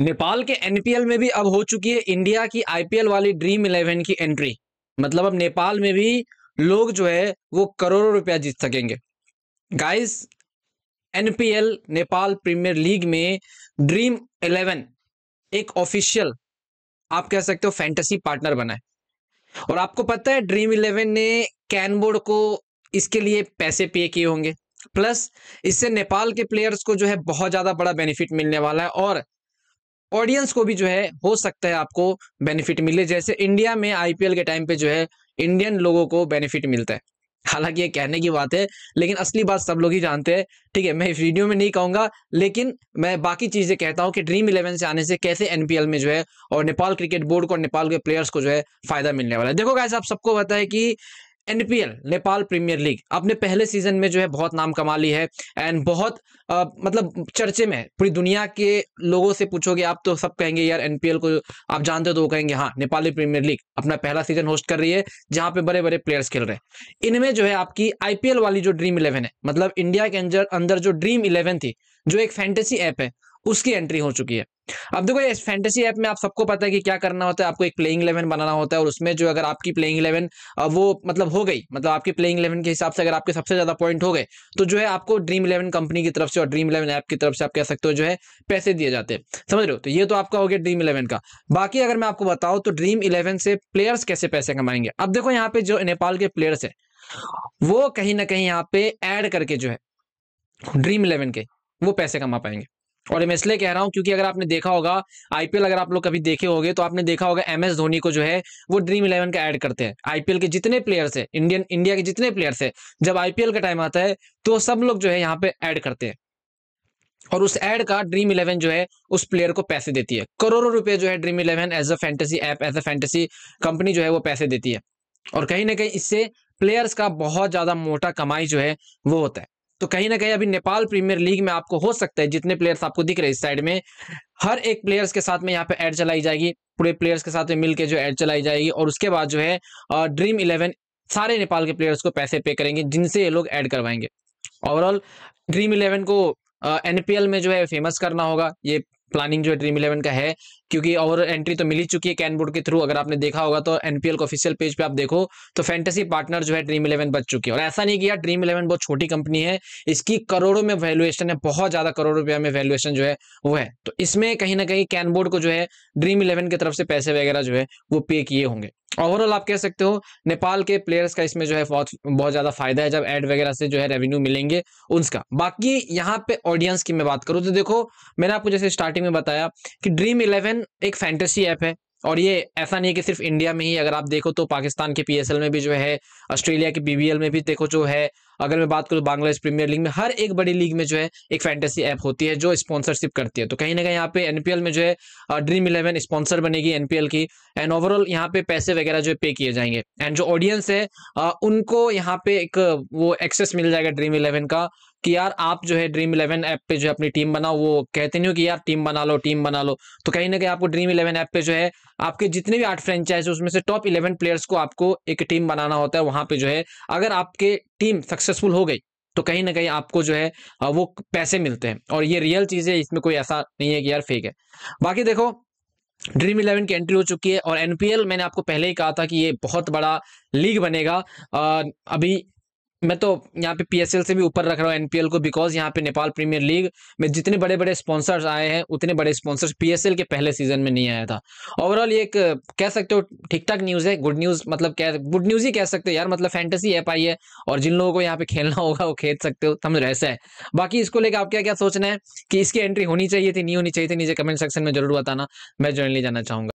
नेपाल के एनपीएल में भी अब हो चुकी है इंडिया की आईपीएल वाली ड्रीम इलेवन की एंट्री मतलब अब नेपाल में भी लोग जो है वो करोड़ों रुपया जीत सकेंगे guys NPL Nepal premier league में ड्रीम इलेवन एक ऑफिशियल आप कह सकते हो फैंटेसी पार्टनर बना है और आपको पता है ड्रीम इलेवन ने कैनबोर्ड को इसके लिए पैसे पे किए होंगे प्लस इससे नेपाल के प्लेयर्स को जो है बहुत ज़्यादा बड़ा बेनिफिट मिलने वाला है और ऑडियंस को भी जो है हो सकता है आपको बेनिफिट मिले जैसे इंडिया में आईपीएल के टाइम पे जो है इंडियन लोगों को बेनिफिट मिलता है हालांकि ये कहने की बात है लेकिन असली बात सब लोग ही जानते हैं ठीक है मैं इस वीडियो में नहीं कहूंगा लेकिन मैं बाकी चीजें कहता हूं कि ड्रीम इलेवन से आने से कैसे एनपीएल में जो है और नेपाल क्रिकेट बोर्ड को और नेपाल के प्लेयर्स को जो है फायदा मिलने वाला है देखो कैसे आप सबको पता है कि एनपीएल नेपाल प्रीमियर लीग आपने पहले सीजन में जो है बहुत नाम कमा ली है एंड बहुत आ, मतलब चर्चे में पूरी दुनिया के लोगों से पूछोगे आप तो सब कहेंगे यार एनपीएल को आप जानते हो तो वो कहेंगे हाँ नेपाली प्रीमियर लीग अपना पहला सीजन होस्ट कर रही है जहां पे बड़े बड़े प्लेयर्स खेल रहे हैं इनमें जो है आपकी आईपीएल वाली जो ड्रीम इलेवन है मतलब इंडिया के अंदर अंदर जो ड्रीम इलेवन थी जो एक फैंटेसी ऐप है उसकी एंट्री हो चुकी है अब देखो इस फैंटेसी ऐप में आप सबको पता है कि क्या करना होता है आपको एक प्लेइंग इलेवन बनाना होता है और उसमें जो अगर आपकी प्लेइंग इलेवन वो मतलब हो गई मतलब आपकी प्लेइंग इलेवन के हिसाब से अगर आपके सबसे ज्यादा पॉइंट हो गए तो जो है आपको ड्रीम इलेवन कंपनी की तरफ से और ड्रीम इलेवन ऐप की तरफ से आप कह सकते हो जो है पैसे दिए जाते हैं समझ रहे हो तो ये तो आपका हो गया ड्रीम इलेवन का बाकी अगर मैं आपको बताऊँ तो ड्रीम इलेवन से प्लेयर्स कैसे पैसे कमाएंगे अब देखो यहाँ पे जो नेपाल के प्लेयर्स है वो कहीं ना कहीं यहाँ पे एड करके जो है ड्रीम इलेवन के वो पैसे कमा पाएंगे और मैं इसलिए कह रहा हूँ क्योंकि अगर आपने देखा होगा आईपीएल अगर आप लोग कभी देखे होंगे तो आपने देखा होगा एमएस धोनी को जो है वो ड्रीम इलेवन का ऐड करते हैं आईपीएल के जितने प्लेयर्स है इंडियन इंडिया के जितने प्लेयर्स है जब आईपीएल का टाइम आता है तो सब लोग जो है यहाँ पे ऐड करते हैं और उस एड का ड्रीम इलेवन जो है उस प्लेयर को पैसे देती है करोड़ों रुपए जो है dream eleven as a fantasy app as a fantasy company जो है वो पैसे देती है और कहीं ना कहीं इससे प्लेयर्स का बहुत ज्यादा मोटा कमाई जो है वो होता है तो कहीं ना कहीं अभी नेपाल प्रीमियर लीग में आपको हो सकता है जितने प्लेयर्स आपको दिख रहे इस साइड में हर एक प्लेयर्स के साथ में यहाँ पे ऐड चलाई जाएगी पूरे प्लेयर्स के साथ में मिलकर जो ऐड चलाई जाएगी और उसके बाद जो है ड्रीम इलेवन सारे नेपाल के प्लेयर्स को पैसे पे करेंगे जिनसे ये लोग ऐड करवाएंगे ओवरऑल ड्रीम इलेवन को एनपीएल में जो है फेमस करना होगा ये प्लानिंग जो है ड्रीम इलेवन का है क्योंकि और एंट्री तो मिल ही चुकी है कैन बोर्ड के थ्रू अगर आपने देखा होगा तो एनपीएल को ऑफिशियल पेज पे आप देखो तो फैंटेसी पार्टनर जो है ड्रीम इलेवन बच चुकी है और ऐसा नहीं किया ड्रीम इलेवन बहुत छोटी कंपनी है इसकी करोड़ों में वैल्यूएशन है बहुत ज्यादा करोड़ रुपया में वैल्यूएशन जो है वो है तो इसमें कहीं ना कहीं कैन बोर्ड को जो है ड्रीम इलेवन की तरफ से पैसे वगैरह जो है वो पे किए होंगे ओवरऑल आप कह सकते हो नेपाल के प्लेयर्स का इसमें जो है बहुत बहुत ज़्यादा फायदा है जब एड वगैरह से जो है रेवेन्यू मिलेंगे उनका बाकी यहाँ पे ऑडियंस की मैं बात करूँ तो देखो मैंने आपको जैसे स्टार्टिंग में बताया कि ड्रीम इलेवन एक फैंटेसी ऐप है और ये ऐसा नहीं है कि सिर्फ इंडिया में ही अगर आप देखो तो पाकिस्तान के पीएसएल में भी जो है ऑस्ट्रेलिया के बीबीएल में भी देखो जो है अगर मैं बात करूँ बांग्लादेश प्रीमियर लीग में हर एक बड़ी लीग में जो है एक फैंटेसी ऐप होती है जो स्पॉन्सरशिप करती है तो कहीं ना कहीं यहाँ पे एनपीएल में जो है ड्रीम इलेवन स्पॉन्सर बनेगी एनपीएल की एंड ओवरऑल यहाँ पे पैसे वगैरह जो है पे किए जाएंगे एंड जो ऑडियंस है उनको यहाँ पे एक वो एक्सेस मिल जाएगा ड्रीम इलेवन का कि यार आप जो है ड्रीम इलेवन ऐप पे जो है अपनी टीम बनाओ वो कहते नहीं हो कि यार टीम बना लो टीम बना लो तो कहीं ना कहीं आपको ड्रीम इलेवन ऐप पे जो है आपके जितने भी आठ फ्रेंचाइज उसमें से टॉप इलेवन प्लेयर्स को आपको एक टीम बनाना होता है वहां पे जो है अगर आपके टीम सक्सेसफुल हो गई तो कहीं ना कहीं आपको जो है वो पैसे मिलते हैं और ये रियल चीज है इसमें कोई ऐसा नहीं है कि यार फेक है बाकी देखो ड्रीम इलेवन की एंट्री हो चुकी है और एनपीएल मैंने आपको पहले ही कहा था कि ये बहुत बड़ा लीग बनेगा अभी मैं तो यहाँ पे पीएसएल से भी ऊपर रख रहा हूँ एनपीएल को बिकॉज यहाँ पे नेपाल प्रीमियर लीग में जितने बड़े बड़े स्पॉन्सर्स आए हैं उतने बड़े स्पॉन्सर्स पीएसएल के पहले सीजन में नहीं आया था ओवरऑल ये एक कह सकते हो ठीक ठाक न्यूज़ है गुड न्यूज़ मतलब कह गुड न्यूज़ ही कह सकते हो यार मतलब फैंटेसी ऐप आई है और जिन लोगों को यहाँ पे खेलना होगा वो खेल सकते हो समझ ऐसा है बाकी इसको लेकर आप क्या क्या सोचना है कि इसकी एंट्री होनी चाहिए थी नहीं होनी चाहिए थी नीचे कमेंट सेक्शन में जरूर बताना मैं जॉइनली जाना चाहूँगा